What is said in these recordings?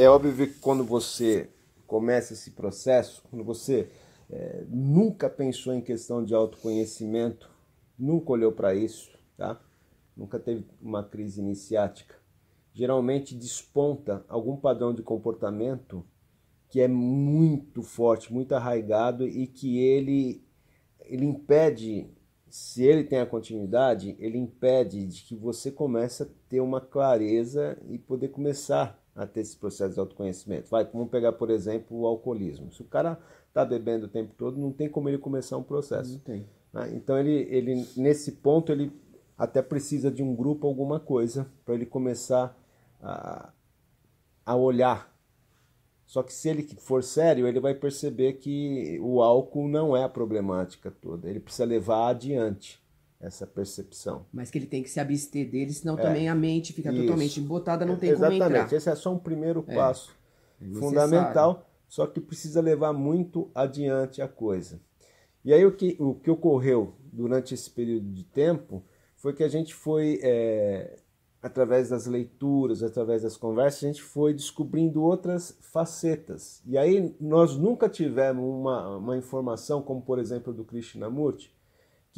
É óbvio que quando você começa esse processo, quando você é, nunca pensou em questão de autoconhecimento, nunca olhou para isso, tá? nunca teve uma crise iniciática, geralmente desponta algum padrão de comportamento que é muito forte, muito arraigado e que ele, ele impede, se ele tem a continuidade, ele impede de que você comece a ter uma clareza e poder começar a ter esse processo de autoconhecimento. Vai, vamos pegar, por exemplo, o alcoolismo. Se o cara está bebendo o tempo todo, não tem como ele começar um processo. Não tem. Né? Então, ele, ele, nesse ponto, ele até precisa de um grupo, alguma coisa, para ele começar a, a olhar. Só que se ele for sério, ele vai perceber que o álcool não é a problemática toda. Ele precisa levar adiante essa percepção. Mas que ele tem que se abster dele, senão é, também a mente fica isso. totalmente embotada, não tem Exatamente. É, como Exatamente, esse é só um primeiro é. passo é. fundamental, só que precisa levar muito adiante a coisa. E aí o que, o que ocorreu durante esse período de tempo foi que a gente foi, é, através das leituras, através das conversas, a gente foi descobrindo outras facetas. E aí nós nunca tivemos uma, uma informação, como por exemplo do Krishnamurti,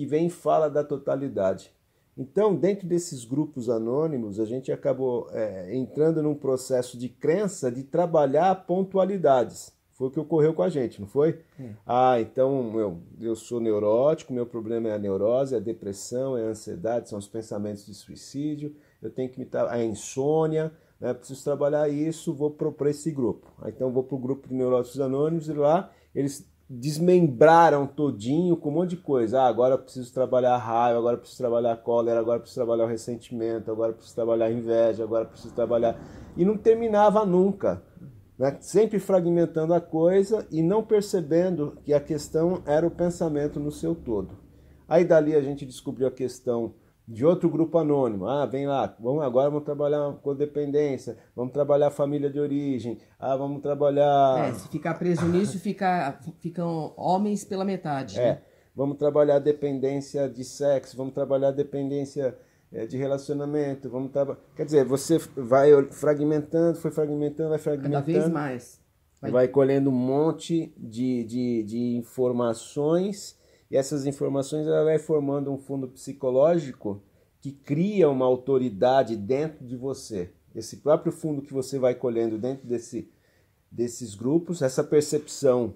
que vem e fala da totalidade. Então, dentro desses grupos anônimos, a gente acabou é, entrando num processo de crença de trabalhar pontualidades. Foi o que ocorreu com a gente, não foi? Hum. Ah, então eu, eu sou neurótico, meu problema é a neurose, é a depressão, é a ansiedade, são os pensamentos de suicídio, eu tenho que me. a insônia, né, preciso trabalhar isso, vou para esse grupo. Ah, então, vou para o grupo de neuróticos anônimos e lá eles desmembraram todinho com um monte de coisa. Ah, agora eu preciso trabalhar raiva, agora eu preciso trabalhar cólera, agora eu preciso trabalhar o ressentimento, agora eu preciso trabalhar inveja, agora eu preciso trabalhar. E não terminava nunca. Né? Sempre fragmentando a coisa e não percebendo que a questão era o pensamento no seu todo. Aí dali a gente descobriu a questão de outro grupo anônimo. Ah, vem lá, vamos agora vamos trabalhar com dependência, vamos trabalhar família de origem, ah, vamos trabalhar. É, se ficar preso nisso, fica, ficam homens pela metade. É. Né? Vamos trabalhar dependência de sexo, vamos trabalhar dependência eh, de relacionamento, vamos trabalhar. Quer dizer, você vai fragmentando, foi fragmentando, vai fragmentando. Cada vez mais. Vai, vai colhendo um monte de, de, de informações e essas informações ela vai formando um fundo psicológico que cria uma autoridade dentro de você. Esse próprio fundo que você vai colhendo dentro desse, desses grupos, essa percepção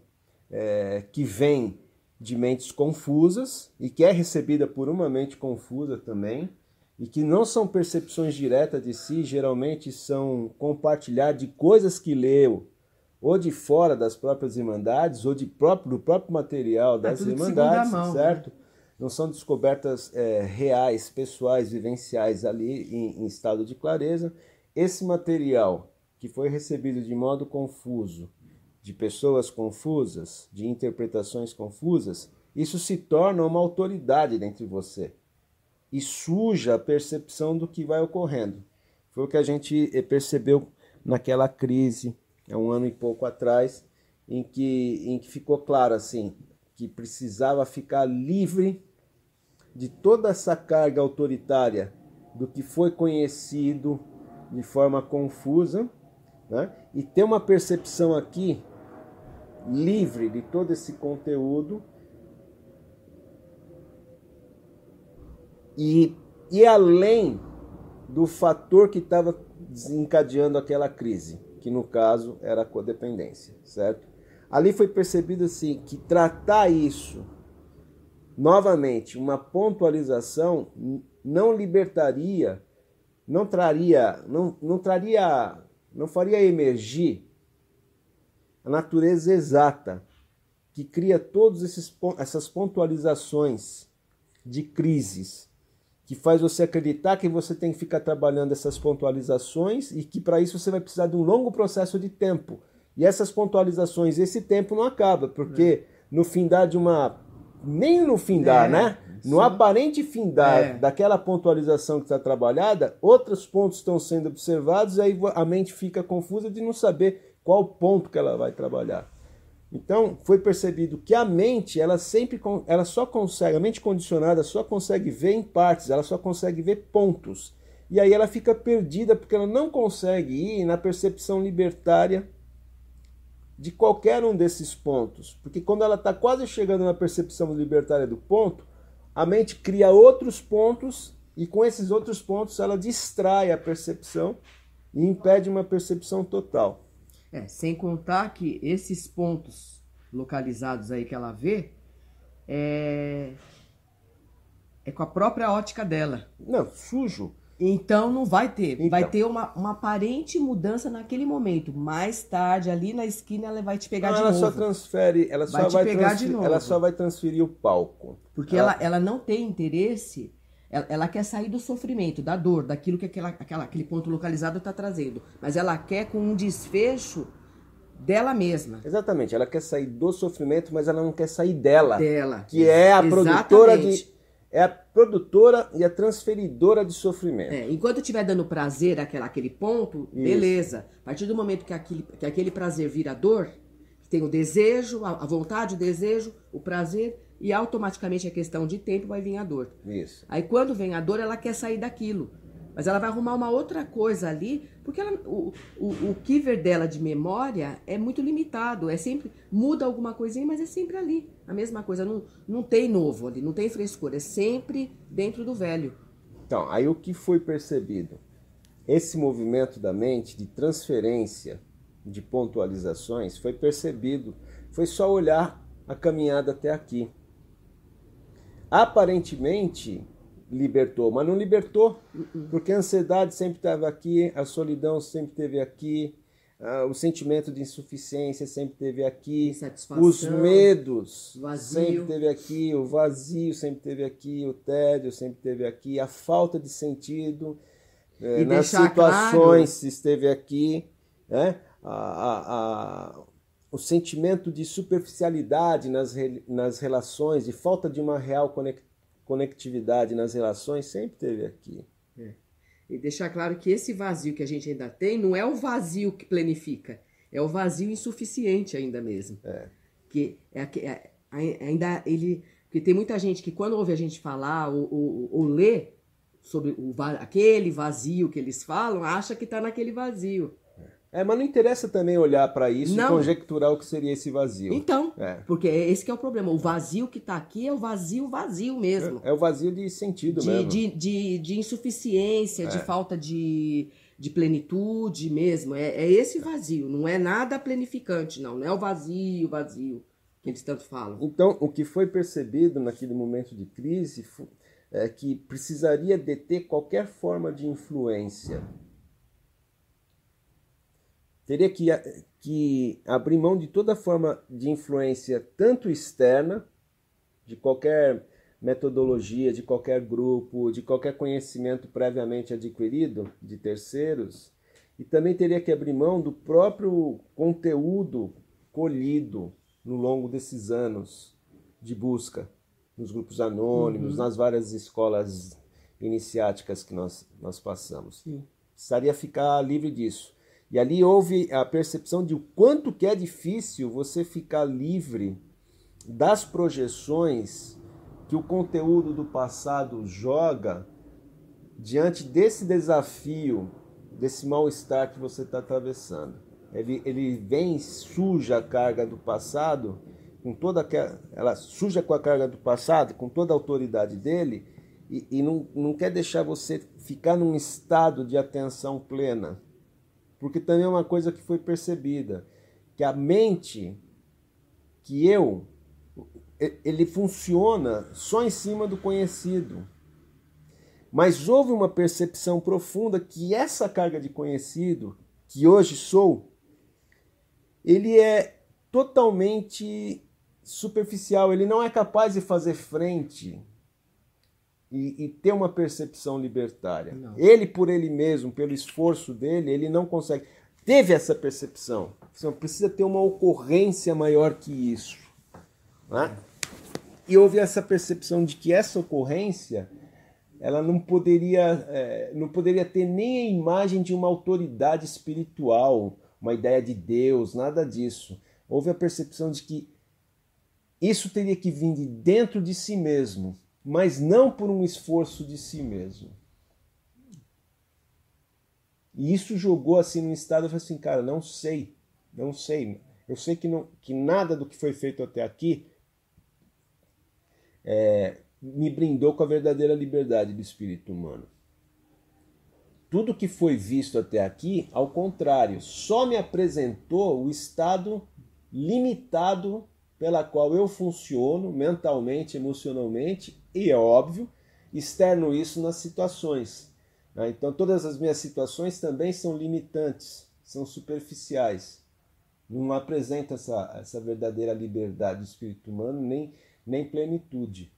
é, que vem de mentes confusas e que é recebida por uma mente confusa também, e que não são percepções diretas de si, geralmente são compartilhar de coisas que leu ou de fora das próprias Irmandades, ou de próprio, do próprio material é das é Irmandades, mão, né? certo? Né? Não são descobertas é, reais, pessoais, vivenciais ali em, em estado de clareza. Esse material que foi recebido de modo confuso, de pessoas confusas, de interpretações confusas, isso se torna uma autoridade dentro de você e suja a percepção do que vai ocorrendo. Foi o que a gente eh, percebeu naquela crise é um ano e pouco atrás, em que, em que ficou claro assim que precisava ficar livre de toda essa carga autoritária do que foi conhecido de forma confusa, né? e ter uma percepção aqui livre de todo esse conteúdo e, e além do fator que estava desencadeando aquela crise que no caso era a codependência, certo? Ali foi percebido assim que tratar isso novamente, uma pontualização não libertaria, não traria, não, não traria, não faria emergir a natureza exata que cria todas essas pontualizações de crises que faz você acreditar que você tem que ficar trabalhando essas pontualizações e que para isso você vai precisar de um longo processo de tempo. E essas pontualizações, esse tempo não acaba, porque é. no fim dá de uma. Nem no fim dá, é, né? Sim. No aparente fim da, é. daquela pontualização que está trabalhada, outros pontos estão sendo observados, e aí a mente fica confusa de não saber qual ponto que ela vai trabalhar. Então, foi percebido que a mente, ela sempre ela só consegue, a mente condicionada só consegue ver em partes, ela só consegue ver pontos. E aí ela fica perdida porque ela não consegue ir na percepção libertária de qualquer um desses pontos. Porque quando ela está quase chegando na percepção libertária do ponto, a mente cria outros pontos e com esses outros pontos ela distrai a percepção e impede uma percepção total. É, sem contar que esses pontos localizados aí que ela vê é, é com a própria ótica dela. Não, sujo. Então não vai ter. Então. Vai ter uma, uma aparente mudança naquele momento. Mais tarde, ali na esquina, ela vai te pegar não, de ela novo. Ela só transfere, ela vai só vai pegar de novo. Ela só vai transferir o palco. Porque ela, ela, ela não tem interesse ela, ela, quer sair do sofrimento, da dor, daquilo que aquela, aquela, aquele ponto localizado está trazendo. Mas ela quer com um desfecho dela mesma. Exatamente, ela quer sair do sofrimento, mas ela não quer sair dela. Dela. Que é a Exatamente. produtora de. É a produtora e a transferidora de sofrimento. É, enquanto estiver dando prazer àquela, àquele ponto, Isso. beleza. A partir do momento que aquele, que aquele prazer vira dor, tem o desejo, a, a vontade, o desejo, o prazer, e automaticamente a questão de tempo vai vir a dor. Isso. Aí quando vem a dor, ela quer sair daquilo. Mas ela vai arrumar uma outra coisa ali, porque ela, o, o, o kiver dela de memória é muito limitado. É sempre. Muda alguma coisinha, mas é sempre ali. A mesma coisa. Não, não tem novo ali, não tem frescura. É sempre dentro do velho. Então, aí o que foi percebido? Esse movimento da mente de transferência de pontualizações foi percebido. Foi só olhar a caminhada até aqui aparentemente libertou, mas não libertou, porque a ansiedade sempre estava aqui, a solidão sempre esteve aqui, uh, o sentimento de insuficiência sempre esteve aqui, os medos vazio. sempre esteve aqui, o vazio sempre esteve aqui, o tédio sempre esteve aqui, a falta de sentido eh, nas situações claro. esteve aqui, né? a, a, a o sentimento de superficialidade nas, nas relações, de falta de uma real conectividade nas relações, sempre teve aqui. É. E deixar claro que esse vazio que a gente ainda tem não é o vazio que planifica, é o vazio insuficiente ainda mesmo. É. Que é, é, ainda ele. Porque tem muita gente que quando ouve a gente falar ou, ou, ou lê sobre o, aquele vazio que eles falam, acha que está naquele vazio. É, mas não interessa também olhar para isso não. e conjecturar o que seria esse vazio. Então, é. porque esse é o problema. O vazio que está aqui é o vazio vazio mesmo. É, é o vazio de sentido de, mesmo. De, de, de insuficiência, é. de falta de, de plenitude mesmo. É, é esse vazio, não é nada planificante, não. Não é o vazio vazio que eles tanto falam. Então, o que foi percebido naquele momento de crise é que precisaria deter qualquer forma de influência teria que, eh, que abrir mão de toda forma de influência, tanto externa, de qualquer metodologia, de qualquer grupo, de qualquer conhecimento previamente adquirido de terceiros, e também teria que abrir mão do próprio conteúdo colhido no longo desses anos de busca nos grupos anônimos, uhum. nas várias escolas iniciáticas que nós, nós passamos. Sim. Precisaria ficar livre disso. E ali houve a percepção de o quanto que é difícil você ficar livre das projeções que o conteúdo do passado joga diante desse desafio, desse mal-estar que você está atravessando. Ele, ele vem suja a carga do passado, com toda aquela, ela suja com a carga do passado, com toda a autoridade dele, e, e não, não quer deixar você ficar num estado de atenção plena porque também é uma coisa que foi percebida, que a mente que eu ele funciona só em cima do conhecido. Mas houve uma percepção profunda que essa carga de conhecido que hoje sou, ele é totalmente superficial, ele não é capaz de fazer frente e, e, ter uma percepção libertária. Não. Ele por ele mesmo, pelo esforço dele, ele não consegue. Teve essa percepção. Você precisa ter uma ocorrência maior que isso. Né? E houve essa percepção de que essa ocorrência ela não poderia, é, não poderia ter nem a imagem de uma autoridade espiritual, uma ideia de Deus, nada disso. Houve a percepção de que isso teria que vir de dentro de si mesmo mas não por um esforço de si mesmo. E isso jogou assim no estado, eu falei assim, cara, não sei, não sei. Eu sei que, não, que nada do que foi feito até aqui é, me brindou com a verdadeira liberdade do espírito humano. Tudo que foi visto até aqui, ao contrário, só me apresentou o estado limitado pela qual eu funciono mentalmente, emocionalmente e, é óbvio, externo isso nas situações. Né? Então, todas as minhas situações também são limitantes, são superficiais. Não apresenta essa, essa verdadeira liberdade do espírito humano, nem, nem plenitude.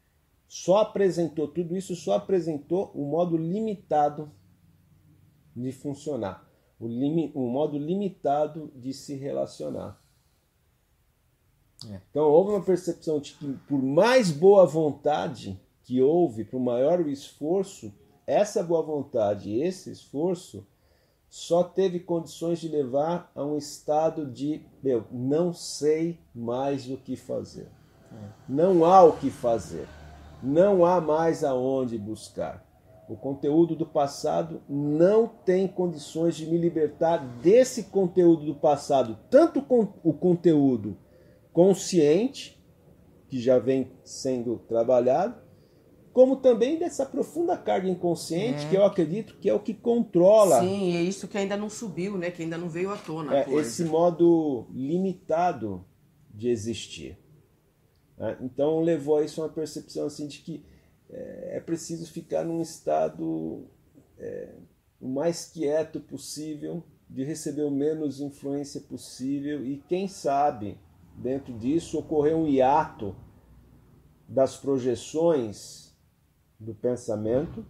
Só apresentou, tudo isso só apresentou o um modo limitado de funcionar, o modo limitado de se relacionar. É. Então houve uma percepção de que, por mais boa vontade que houve, por maior o esforço, essa boa vontade, esse esforço, só teve condições de levar a um estado de, meu, não sei mais o que fazer. É. Não há o que fazer. Não há mais aonde buscar. O conteúdo do passado não tem condições de me libertar desse conteúdo do passado, tanto o conteúdo consciente, que já vem sendo trabalhado, como também dessa profunda carga inconsciente, é. que eu acredito que é o que controla. Sim, é isso que ainda não subiu, né? que ainda não veio à tona. É, esse modo limitado de existir. Né? Então levou a isso uma percepção assim, de que é, é preciso ficar num estado é, o mais quieto possível, de receber o menos influência possível e, quem sabe, dentro disso ocorreu um hiato das projeções do pensamento,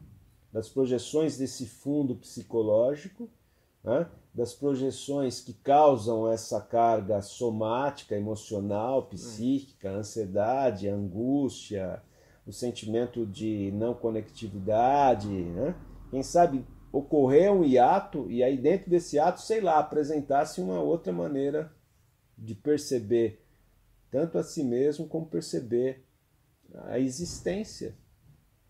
das projeções desse fundo psicológico, né? das projeções que causam essa carga somática, emocional, psíquica, ansiedade, angústia, o sentimento de não conectividade. Né? Quem sabe ocorrer um hiato e aí dentro desse ato, sei lá, apresentasse uma outra maneira de perceber tanto a si mesmo como perceber a existência,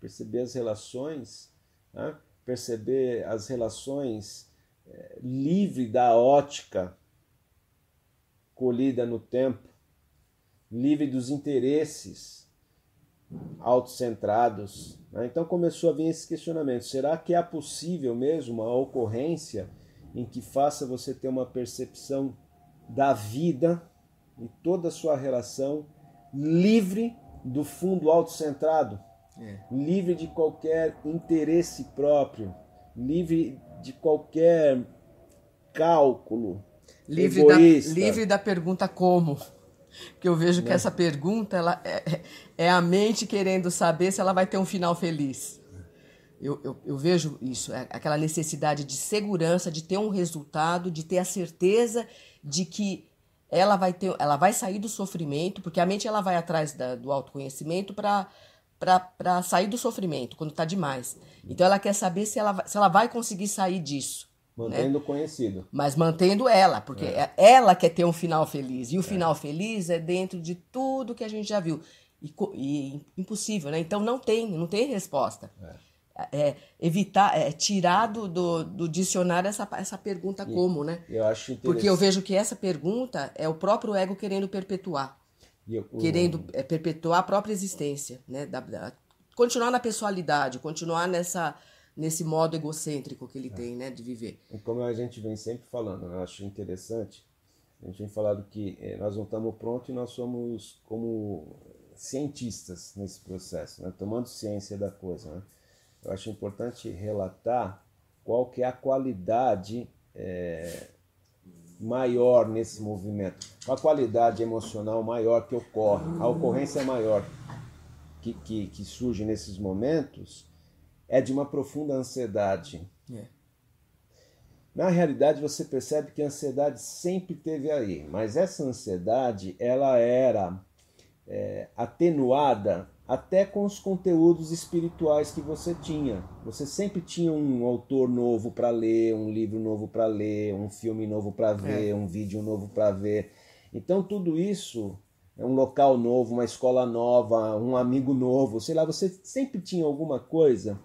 perceber as relações, né? perceber as relações é, livre da ótica colhida no tempo, livre dos interesses autocentrados. Né? Então começou a vir esse questionamento: será que é possível mesmo uma ocorrência em que faça você ter uma percepção da vida e toda a sua relação livre do fundo autocentrado, é. livre de qualquer interesse próprio, livre de qualquer cálculo. Livre, da, livre da pergunta como. Que eu vejo que né? essa pergunta ela é, é, é, a mente querendo saber se ela vai ter um final feliz. Eu, eu, eu vejo isso, é aquela necessidade de segurança, de ter um resultado, de ter a certeza de que ela vai ter, ela vai sair do sofrimento, porque a mente ela vai atrás da, do autoconhecimento para para sair do sofrimento quando está demais. Então ela quer saber se ela, se ela vai conseguir sair disso. Né? Mantendo né? conhecido. Mas mantendo ela, porque é. é. ela quer ter um final feliz. E o é. final feliz é dentro de tudo que a gente já viu. E, e impossível, né? Então não tem, não tem resposta. É é, evitar, é, tirar do, do, do, dicionário essa, essa pergunta e como, né? Eu acho Porque eu vejo que essa pergunta é o próprio ego querendo perpetuar. Eu, Querendo é, perpetuar a própria existência, né? Da, da, continuar na pessoalidade, continuar nessa nesse modo egocêntrico que ele é. tem, né, de viver. E como a gente vem sempre falando, né, eu acho interessante, a gente vem falando que eh, nós não estamos prontos e nós somos como cientistas nesse processo, né? tomando ciência da coisa, né? eu acho importante relatar qual que é a qualidade é, maior nesse movimento, a qualidade emocional maior que ocorre, a ocorrência maior que, que, que surge nesses momentos é de uma profunda ansiedade. É. Na realidade, você percebe que a ansiedade sempre teve aí, mas essa ansiedade ela era é, atenuada até com os conteúdos espirituais que você tinha. Você sempre tinha um autor novo para ler, um livro novo para ler, um filme novo para é. ver, é. um vídeo novo para ver. Então tudo isso é um local novo, uma escola nova, um amigo novo, sei lá, você sempre tinha alguma coisa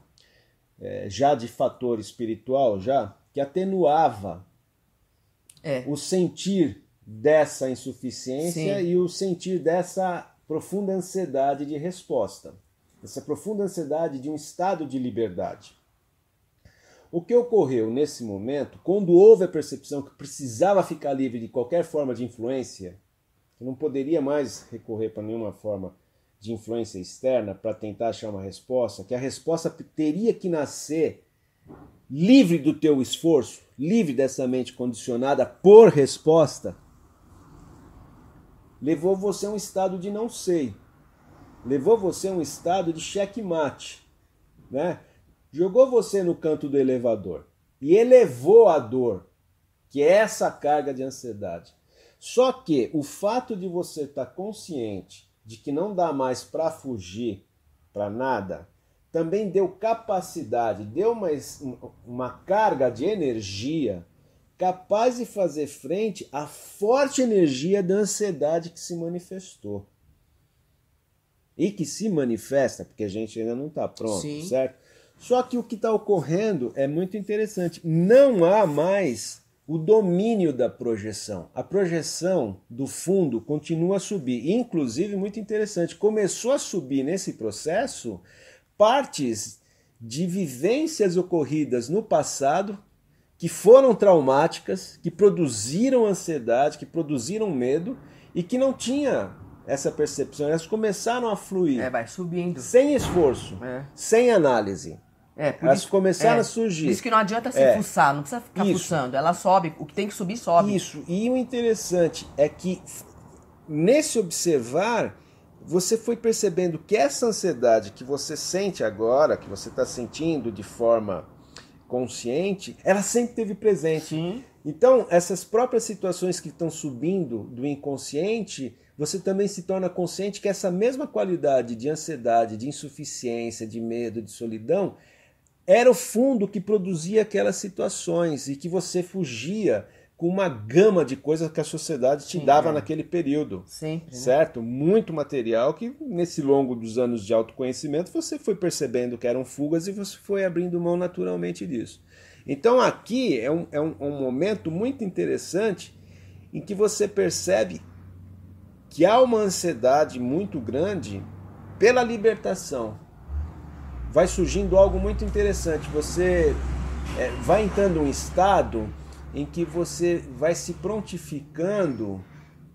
é, já de fator espiritual já que atenuava é. o sentir dessa insuficiência Sim. e o sentir dessa profunda ansiedade de resposta, essa profunda ansiedade de um estado de liberdade. O que ocorreu nesse momento, quando houve a percepção que precisava ficar livre de qualquer forma de influência, que não poderia mais recorrer para nenhuma forma de influência externa para tentar achar uma resposta, que a resposta teria que nascer livre do teu esforço, livre dessa mente condicionada por resposta, levou você a um estado de não sei, levou você a um estado de checkmate, né? Jogou você no canto do elevador e elevou a dor, que é essa carga de ansiedade. Só que o fato de você estar tá consciente de que não dá mais para fugir para nada, também deu capacidade, deu uma, uma carga de energia capaz de fazer frente à forte energia da ansiedade que se manifestou. E que se manifesta, porque a gente ainda não está pronto, Sim. certo? Só que o que está ocorrendo é muito interessante. Não há mais o domínio da projeção. A projeção do fundo continua a subir. Inclusive, muito interessante, começou a subir nesse processo partes de vivências ocorridas no passado que foram traumáticas, que produziram ansiedade, que produziram medo e que não tinha essa percepção. Elas começaram a fluir. É, vai subindo. Sem esforço, é. sem análise. É, por Elas isso, começaram é, a surgir. Por isso que não adianta se é, fuçar, não precisa ficar isso. fuçando. Ela sobe, o que tem que subir, sobe. Isso, e o interessante é que nesse observar, você foi percebendo que essa ansiedade que você sente agora, que você está sentindo de forma consciente, ela sempre teve presente. Sim. Então, essas próprias situações que estão subindo do inconsciente, você também se torna consciente que essa mesma qualidade de ansiedade, de insuficiência, de medo, de solidão, era o fundo que produzia aquelas situações e que você fugia com uma gama de coisas que a sociedade te Sim, dava é. naquele período. Sempre. Né? Certo? Né? Muito material que, nesse longo dos anos de autoconhecimento, você foi percebendo que eram fugas e você foi abrindo mão naturalmente disso. Então, aqui é um, é um, é um momento muito interessante em que você percebe que há uma ansiedade muito grande pela libertação. Vai surgindo algo muito interessante. Você é, vai entrando em um estado em que você vai se prontificando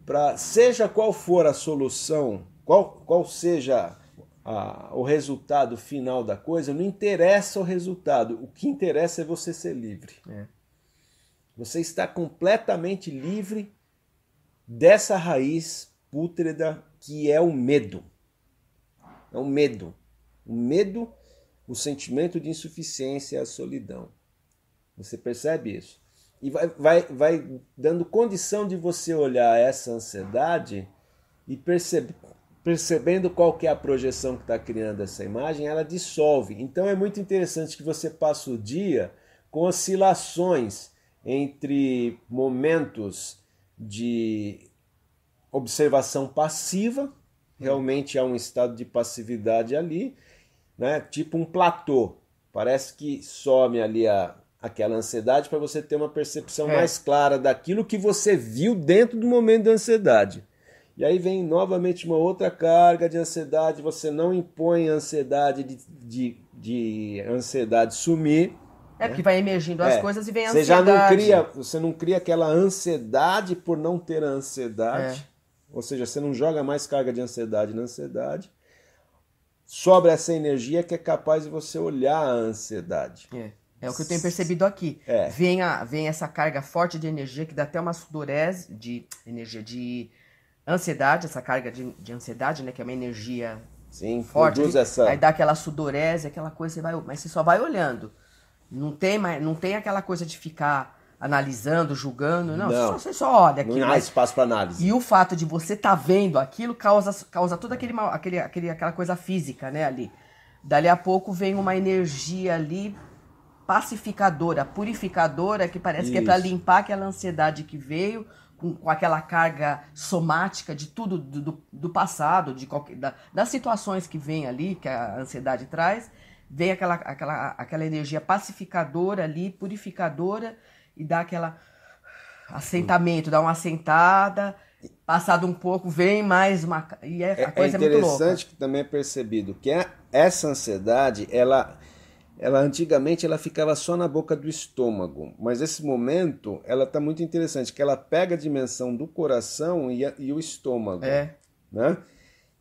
para, seja qual for a solução, qual, qual seja a, o resultado final da coisa, não interessa o resultado, o que interessa é você ser livre. É. Você está completamente livre dessa raiz pútrida que é o medo. É o medo. O medo, o sentimento de insuficiência e a solidão. Você percebe isso? e vai, vai, vai dando condição de você olhar essa ansiedade e percebe, percebendo qual que é a projeção que está criando essa imagem, ela dissolve. Então é muito interessante que você passe o dia com oscilações entre momentos de observação passiva, realmente há um estado de passividade ali, né? tipo um platô. Parece que some ali a aquela ansiedade para você ter uma percepção é. mais clara daquilo que você viu dentro do momento da ansiedade. E aí vem novamente uma outra carga de ansiedade, você não impõe a ansiedade de, de, de ansiedade sumir. É, porque né? vai emergindo é. as coisas e vem a você ansiedade. Já não cria, você não cria aquela ansiedade por não ter a ansiedade. É. Ou seja, você não joga mais carga de ansiedade na ansiedade. Sobra essa energia que é capaz de você olhar a ansiedade. É. É o que eu tenho percebido aqui. É. Vem, a, vem essa carga forte de energia que dá até uma sudorese de energia de ansiedade, essa carga de, de ansiedade, né? Que é uma energia Sim, forte. Aí, essa... aí dá aquela sudorese, aquela coisa, você vai, mas você só vai olhando. Não tem, mais, não tem aquela coisa de ficar analisando, julgando, não, não. Só, você só olha aquilo. Não há mas... Né? espaço para análise. E o fato de você estar tá vendo aquilo causa, causa toda aquele, aquele, aquele, aquela coisa física, né, ali. Dali a pouco vem uma energia ali pacificadora, purificadora, que parece Isso. que é para limpar aquela ansiedade que veio com, com aquela carga somática de tudo do, do, do passado, de qualquer, da, das situações que vem ali, que a ansiedade traz, vem aquela, aquela, aquela energia pacificadora ali, purificadora, e dá aquela assentamento, dá uma assentada, passado um pouco vem mais uma e é, a é, coisa é, interessante é muito louca. que também é percebido que a, é, essa ansiedade ela ela antigamente ela ficava só na boca do estômago, mas esse momento ela está muito interessante, que ela pega a dimensão do coração e, a, e o estômago, é. né?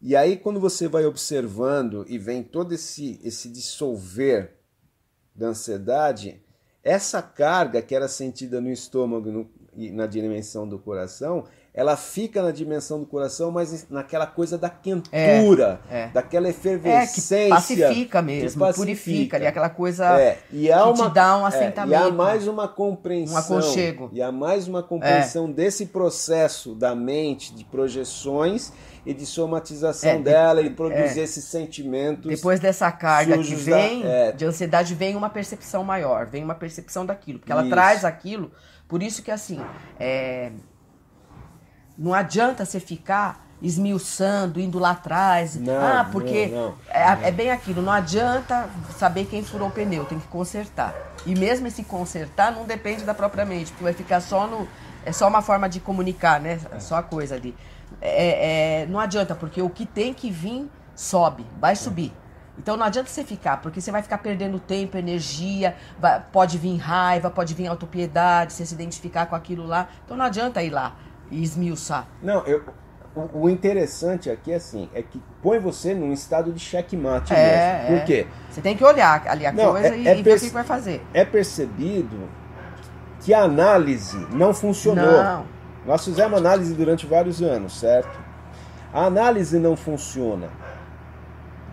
E aí quando você vai observando e vem todo esse esse dissolver da ansiedade, essa carga que era sentida no estômago no, e na dimensão do coração, ela fica na dimensão do coração, mas naquela coisa da é, quentura, é, é. daquela efervescência. É, que pacifica mesmo, que purifica ali, aquela coisa é, é, e há que uma, te dá um assentamento. e né? há mais uma compreensão. Um aconchego. E há mais uma compreensão desse processo da mente, de projeções e de somatização é, de, dela e produzir é, esses sentimentos. Depois dessa carga que vem, da, é, de ansiedade, vem uma percepção maior, vem uma percepção daquilo, porque ela isso. traz aquilo. Por isso que, assim, não adianta você ficar esmiuçando, indo lá atrás. Não, ah, porque não, não, é, é, bem aquilo. Não adianta saber quem furou o pneu, tem que consertar. E mesmo esse consertar não depende da própria mente, porque vai ficar só no. É só uma forma de comunicar, né? É só a coisa ali. É, é, não adianta, porque o que tem que vir sobe, vai é. subir. Então não adianta você ficar, porque você vai ficar perdendo tempo, energia, vai, pode vir raiva, pode vir autopiedade, você se identificar com aquilo lá. Então não adianta ir lá e esmiuçar. Não, eu, o, o, interessante aqui é assim, é que põe você num estado de checkmate é, mesmo. É. Por é. quê? Você tem que olhar ali a não, coisa é, e, e é ver o que vai fazer. É percebido que a análise não funcionou. Não. Nós fizemos análise durante vários anos, certo? A análise não funciona.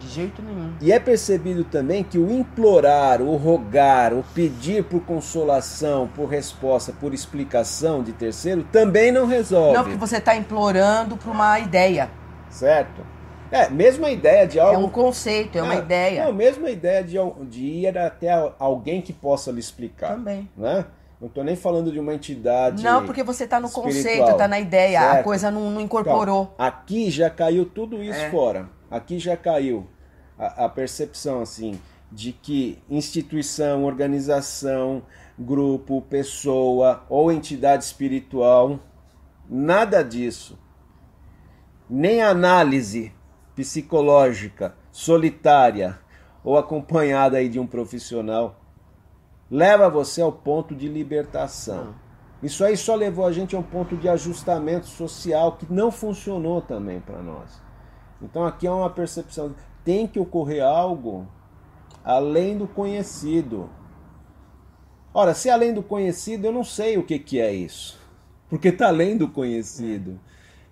De jeito nenhum. E é percebido também que o implorar, o rogar, o pedir por consolação, por resposta, por explicação de terceiro também não resolve. Não, porque você está implorando para uma ideia. Certo. É, mesmo a ideia de é algo. É um conceito, é uma ah, ideia. Não, mesmo a ideia de, de ir até alguém que possa lhe explicar. Também. Né? Não estou nem falando de uma entidade. Não, porque você está no conceito, está na ideia, certo? a coisa não, não então, incorporou. Então, aqui já caiu tudo isso é. fora. Aqui já caiu a, percepção assim de que instituição, organização, grupo, pessoa ou entidade espiritual, nada disso, nem análise psicológica solitária ou acompanhada aí de um profissional leva você ao ponto de libertação. Isso aí só levou a gente a um ponto de ajustamento social que não funcionou também para nós. Então aqui é uma percepção tem que ocorrer algo além do conhecido. Ora, se é além do conhecido, eu não sei o que, que é isso, porque está além do conhecido.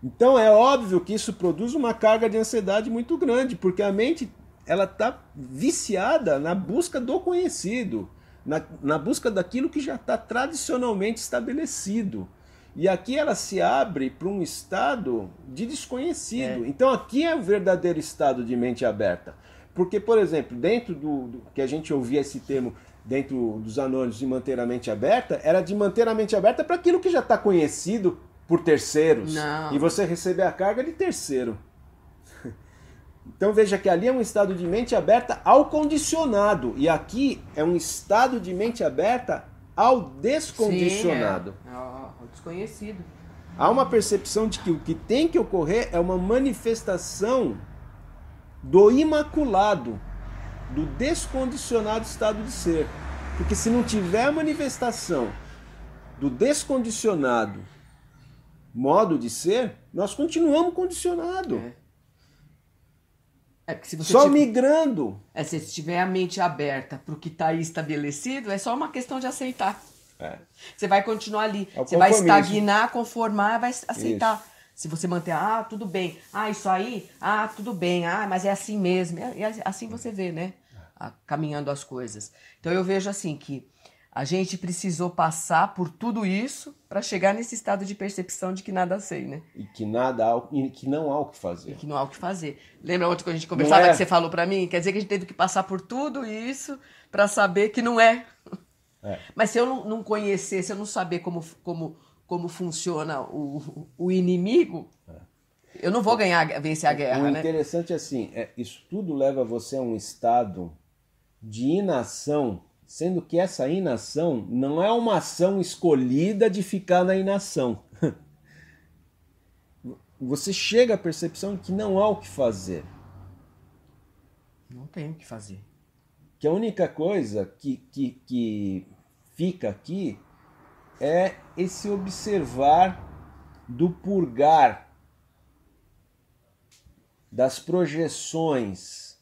Então é óbvio que isso produz uma carga de ansiedade muito grande, porque a mente ela está viciada na busca do conhecido, na, na busca daquilo que já está tradicionalmente estabelecido. E aqui ela se abre para um estado de desconhecido. É. Então aqui é o verdadeiro estado de mente aberta. Porque, por exemplo, dentro do, do que a gente ouvia esse termo dentro dos anônimos de manter a mente aberta, era de manter a mente aberta para aquilo que já está conhecido por terceiros. Não. E você receber a carga de terceiro. Então veja que ali é um estado de mente aberta ao condicionado. E aqui é um estado de mente aberta ao descondicionado. Sim, é. ao desconhecido. Há uma percepção de que o que tem que ocorrer é uma manifestação do imaculado, do descondicionado estado de ser. Porque se não tiver manifestação do descondicionado modo de ser, nós continuamos condicionado. É. É só tiver, migrando. É, se você tiver a mente aberta para o que está aí estabelecido, é só uma questão de aceitar. É. Você vai continuar ali. É você vai estagnar, conformar, vai aceitar. Isso. Se você manter, ah, tudo bem. Ah, isso aí? Ah, tudo bem. Ah, mas é assim mesmo. E é, é assim você vê, né? É. Ah, caminhando as coisas. Então eu vejo assim que a gente precisou passar por tudo isso para chegar nesse estado de percepção de que nada sei, né? E que nada há, e que não há o que fazer. E que não há o que fazer. Lembra ontem que a gente conversava é... que você falou para mim? Quer dizer que a gente teve que passar por tudo isso para saber que não é. é. Mas se eu não, não conhecer, se eu não saber como, como, como funciona o, o inimigo, é. eu não vou ganhar, vencer a guerra, o né? O interessante é assim, é, isso tudo leva você a um estado de inação sendo que essa inação não é uma ação escolhida de ficar na inação. Você chega à percepção que não há o que fazer. Não tem o que fazer. Que a única coisa que, que, que fica aqui é esse observar do purgar, das projeções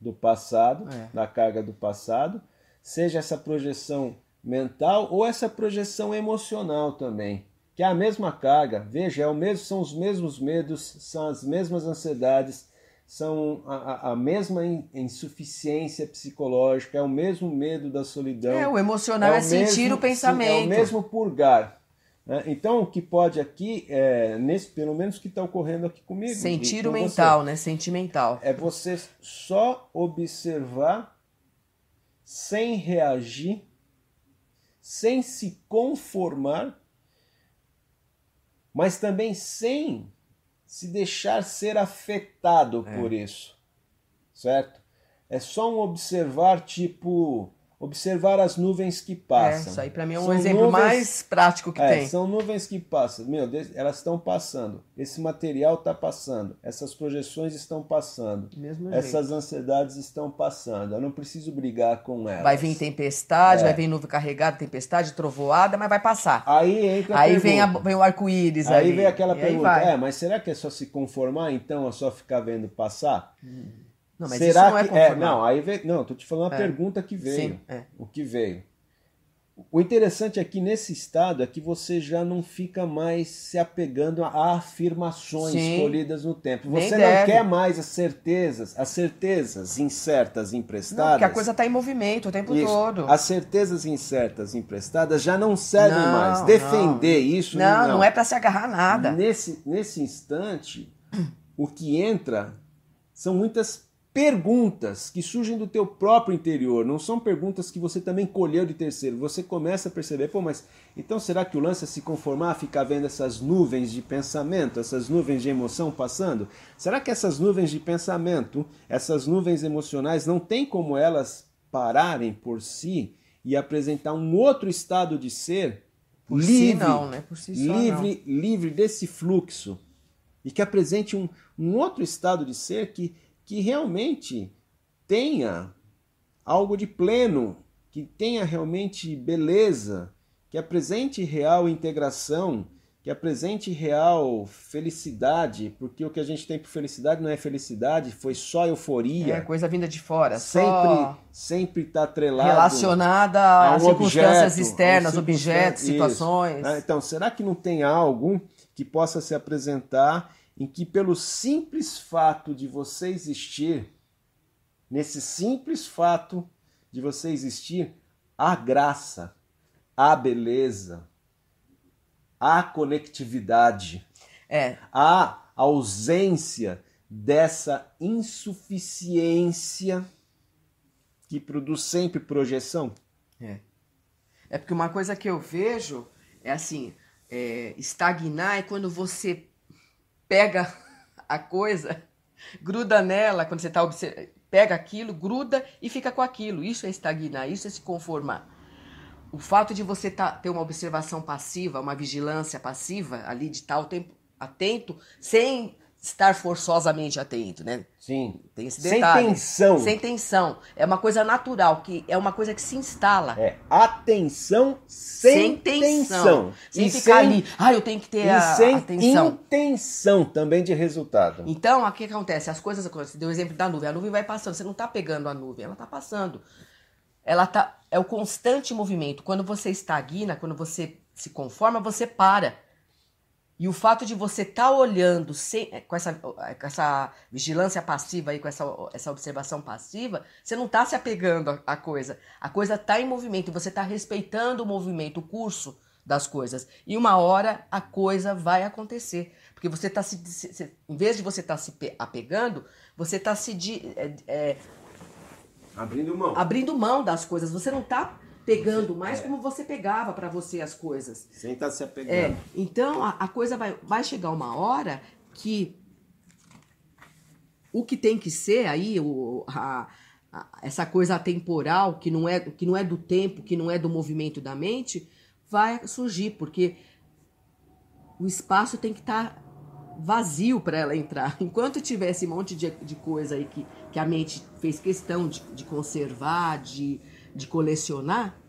do passado, é. da carga do passado, seja essa projeção mental ou essa projeção emocional também, que é a mesma carga. Veja, é o mesmo, são os mesmos medos, são as mesmas ansiedades, são a, a, mesma insuficiência psicológica, é o mesmo medo da solidão. É, o emocional é, é sentir é o pensamento. É o mesmo purgar. Né? Então, o que pode aqui, é, nesse, pelo menos que está ocorrendo aqui comigo. Sentir o mental, você, né? Sentimental. É você só observar sem reagir, sem se conformar, mas também sem se deixar ser afetado é. por isso, certo? É só um observar, tipo, observar as nuvens que passam. É, isso aí para mim é um são exemplo nuvens... mais prático que é, tem. São nuvens que passam. Meu, Deus, elas estão passando. Esse material está passando. Essas projeções estão passando. Mesmo Essas jeito. ansiedades estão passando. Eu não preciso brigar com elas. Vai vir tempestade, é. vai vir nuvem carregada, tempestade, trovoada, mas vai passar. Aí entra Aí vem, a, vem, o arco-íris. Aí ali. vem aquela e pergunta. É, mas será que é só se conformar então, é só ficar vendo passar? Hum. Não, mas Será isso não é que, é, Não, aí vem, não, tô te falando uma é. pergunta que veio. Sim, é. O que veio. O interessante aqui é nesse estado é que você já não fica mais se apegando a afirmações Sim. colhidas no tempo. Você não quer mais as certezas, as certezas incertas emprestadas. Não, porque a coisa está em movimento o tempo isso. todo. As certezas incertas emprestadas já não servem não, mais. Defender não. isso não, não, não é para se agarrar nada. Nesse, nesse instante, o que entra são muitas perguntas que surgem do teu próprio interior, não são perguntas que você também colheu de terceiro. Você começa a perceber, pô, mas então será que o lance é se conformar, ficar vendo essas nuvens de pensamento, essas nuvens de emoção passando? Será que essas nuvens de pensamento, essas nuvens emocionais, não tem como elas pararem por si e apresentar um outro estado de ser por livre, si não, né? por si livre, não. livre desse fluxo e que apresente um, um outro estado de ser que que realmente tenha algo de pleno, que tenha realmente beleza, que apresente real integração, que apresente real felicidade, porque o que a gente tem por felicidade não é felicidade, foi só euforia. É coisa vinda de fora, sempre só sempre está atrelado relacionada a, circunstâncias objeto, externas, objetos, situações. Isso. Ah, então, será que não tem algo que possa se apresentar em que, pelo simples fato de você existir, nesse simples fato de você existir, há graça, há beleza, há conectividade, é. há ausência dessa insuficiência que produz sempre projeção. É. É porque uma coisa que eu vejo é assim, é, estagnar é quando você pega a coisa, gruda nela quando você está observando, pega aquilo, gruda e fica com aquilo. Isso é estagnar, isso é se conformar. O fato de você tá, ter uma observação passiva, uma vigilância passiva ali de tal tempo atento, sem estar forçosamente atento, né? Sim. Tem esse detalhe. Sem tensão. Sem tensão. É uma coisa natural, que é uma coisa que se instala. É. Atenção sem, sem tensão. tensão. Sem e ficar sem... ali, ah, eu tenho que ter e a sem atenção. intenção também de resultado. Então, o que acontece? As coisas acontecem. Deu o exemplo da nuvem. A nuvem vai passando. Você não está pegando a nuvem, ela está passando. Ela tá é o constante movimento. Quando você estagna, quando você se conforma, você para. E o fato de você estar tá olhando sem, é, com, essa, é, com essa vigilância passiva aí, com essa, essa observação passiva, você não está se apegando à coisa. A coisa está em movimento, você está respeitando o movimento, o curso das coisas. E uma hora a coisa vai acontecer. Porque você está se, se. Em vez de você estar tá se apegando, você está se. De, é, é, abrindo mão. Abrindo mão das coisas. Você não está pegando mais é. como você pegava para você as coisas. Sem estar tá se apegando. É. Então a, a, coisa vai, vai chegar uma hora que o que tem que ser aí, o, a, a, essa coisa atemporal, que não, é, que não é do tempo, que não é do movimento da mente, vai surgir, porque o espaço tem que estar. Tá vazio para ela entrar. Enquanto tivesse um monte de, de coisa aí que, que a mente fez questão de, de conservar, de, de colecionar,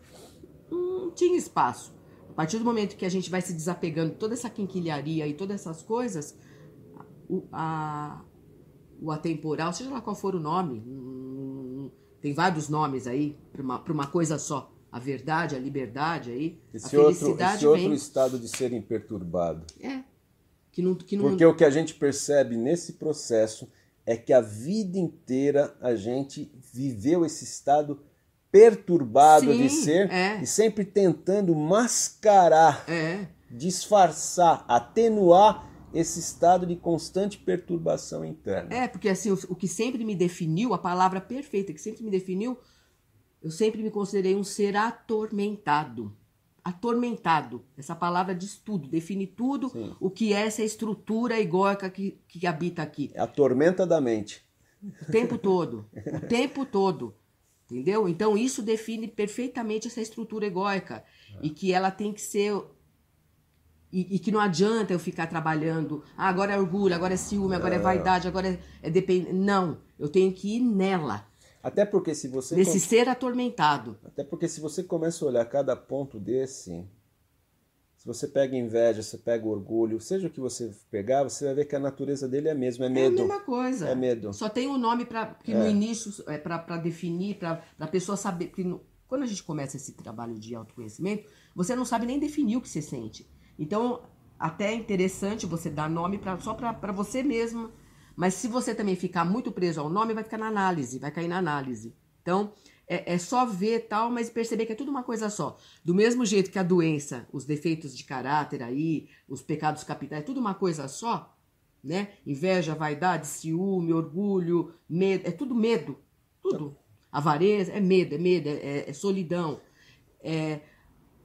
não hum, tinha espaço. A partir do momento que a gente vai se desapegando toda essa quinquilharia e todas essas coisas, o, a, o atemporal, seja lá qual for o nome, hum, tem vários nomes aí para uma, uma coisa só. A verdade, a liberdade aí, esse a felicidade outro, esse vem... outro estado de ser imperturbado. É. Que não, que não... Porque o que a gente percebe nesse processo é que a vida inteira a gente viveu esse estado perturbado Sim, de ser é. e sempre tentando mascarar, é. disfarçar, atenuar esse estado de constante perturbação interna. É, porque assim, o, o, que sempre me definiu, a palavra perfeita que sempre me definiu, eu sempre me considerei um ser atormentado. Atormentado. Essa palavra diz tudo, define tudo Sim. o que é essa estrutura egóica que, que habita aqui. É a tormenta da mente. O tempo todo. O tempo todo. Entendeu? Então isso define perfeitamente essa estrutura egóica é. e que ela tem que ser e, e, que não adianta eu ficar trabalhando. Ah, agora é orgulho, agora é ciúme, agora é, é vaidade, agora é, é Não, eu tenho que ir nela. Até porque se você nesse com... ser atormentado. Até porque se você começa a olhar cada ponto desse, se você pega inveja, você pega orgulho, seja o que você pegar, você vai ver que a natureza dele é a mesma, é medo. É a mesma coisa. É medo. Só tem um nome para que é. no início é para definir, para a pessoa saber. Que no, quando a gente começa esse trabalho de autoconhecimento, você não sabe nem definir o que você sente. Então, até é interessante você dar nome só para você mesmo. Mas se você também ficar muito preso ao nome, vai ficar na análise, vai cair na análise. Então, é, é só ver tal, mas perceber que é tudo uma coisa só. Do mesmo jeito que a doença, os defeitos de caráter aí, os pecados capitais, é tudo uma coisa só, né? Inveja, vaidade, ciúme, orgulho, medo, é tudo medo, tudo. Avareza é medo, é medo, é, é solidão. É,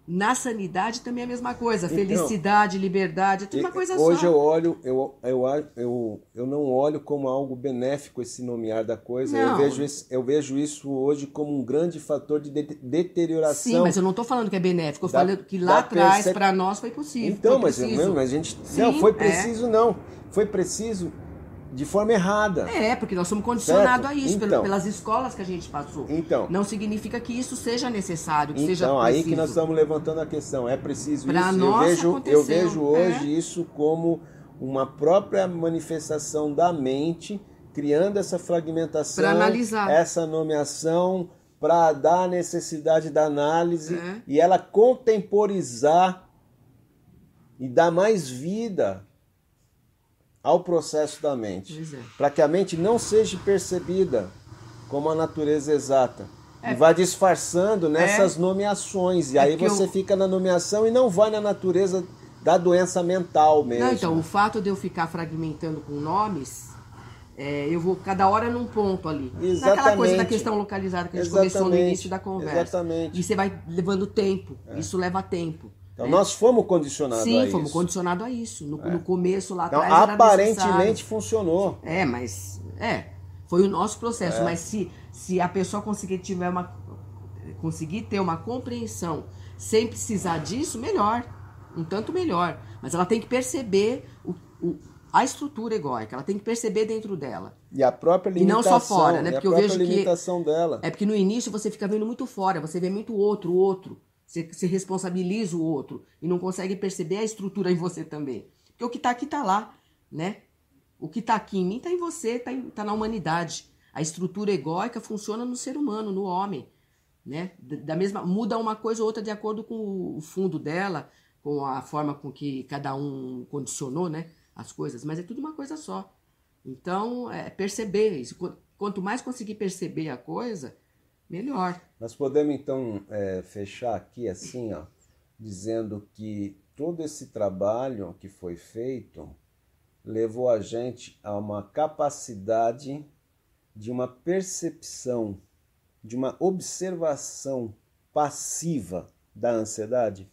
na sanidade também é a mesma coisa. Então, Felicidade, liberdade, é tudo uma coisa hoje só. Hoje eu olho, eu, eu, eu, eu não olho como algo benéfico esse nomear da coisa. Eu vejo, esse, eu vejo isso hoje como um grande fator de, de deterioração. Sim, mas eu não estou falando que é benéfico. Eu falo falando que lá atrás, para nós, foi possível. Então, foi mas, preciso. mas a gente. Sim, não, foi é. preciso, é. não. Foi preciso de forma errada. É, porque nós somos condicionados a isso, então, pelas escolas que a gente passou. Então. Não significa que isso seja necessário, que então, seja Então, aí que nós estamos levantando a questão. É preciso pra isso. Nós eu, vejo, eu vejo é. hoje é. isso como uma própria manifestação da mente, criando essa fragmentação, essa nomeação, para dar a necessidade da análise é. e ela contemporizar e dar mais vida ao processo da mente, é. para que a mente não seja percebida como a natureza exata. É. E vai disfarçando nessas é. nomeações. E é aí você eu... fica na nomeação e não vai na natureza da doença mental mesmo. Não, então, o fato de eu ficar fragmentando com nomes, é, eu vou cada hora num ponto ali. Exatamente. Naquela coisa da questão localizada que a gente Exatamente. começou no início da conversa. Exatamente. E você vai levando tempo. É. Isso leva tempo. Então, nós fomos condicionados Sim, a isso. Sim, fomos condicionados a isso. No, é. no começo, lá então, atrás, aparentemente funcionou. É, mas... É, foi o nosso processo. É. Mas se, se a pessoa conseguir, tiver uma, conseguir ter uma compreensão sem precisar disso, melhor. Um tanto melhor. Mas ela tem que perceber o, o a estrutura é egóica, ela tem que perceber dentro dela. E a própria limitação. E não só fora, né? Porque eu vejo que. dela. É porque no início você fica vendo muito fora, você vê muito outro, outro. Você se responsabiliza o outro e não consegue perceber a estrutura em você também. Porque o que está aqui está lá, né? O que está aqui em mim está em você, está tá na humanidade. A estrutura egóica funciona no ser humano, no homem, né? Da mesma muda uma coisa ou outra de acordo com o fundo dela, com a forma com que cada um condicionou, né? As coisas, mas é tudo uma coisa só. Então, é perceber isso. Quanto mais conseguir perceber a coisa, Melhor. Nós podemos então é, fechar aqui assim, ó, dizendo que todo esse trabalho que foi feito levou a gente a uma capacidade de uma percepção, de uma observação passiva da ansiedade.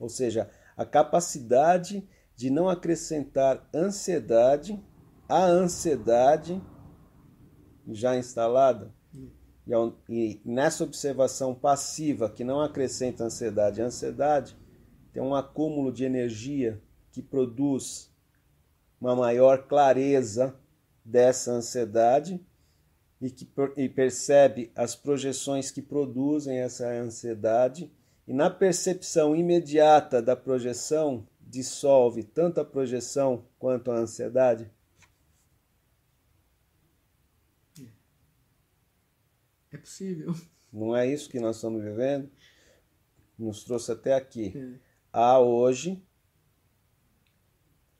Ou seja, a capacidade de não acrescentar ansiedade à ansiedade já instalada, e nessa observação passiva, que não acrescenta ansiedade à ansiedade, tem um acúmulo de energia que produz uma maior clareza dessa ansiedade e que e percebe as projeções que produzem essa ansiedade e na percepção imediata da projeção dissolve tanto a projeção quanto a ansiedade É possível. Não é isso que nós estamos vivendo? Nos trouxe até aqui. É. Há hoje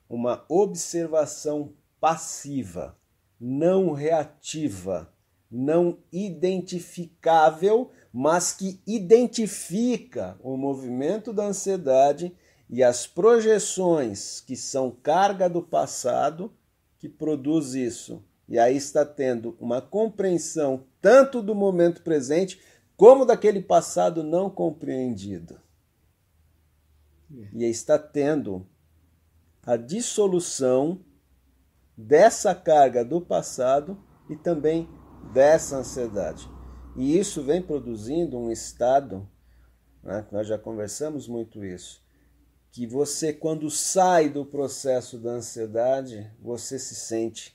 uma observação passiva, não reativa, não identificável, mas que identifica o movimento da ansiedade e as projeções que são carga do passado que produz isso. E aí está tendo uma compreensão tanto do momento presente como daquele passado não compreendido. É. E aí está tendo a dissolução dessa carga do passado e também dessa ansiedade. E isso vem produzindo um estado, né, nós já conversamos muito isso, que você, quando sai do processo da ansiedade, você se sente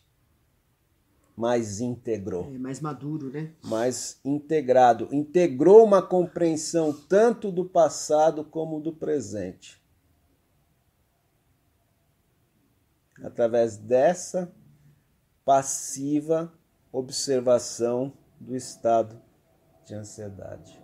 mais íntegro. É, mais maduro, né? Mais integrado. Integrou uma compreensão tanto do passado como do presente. Através dessa passiva observação do estado de ansiedade.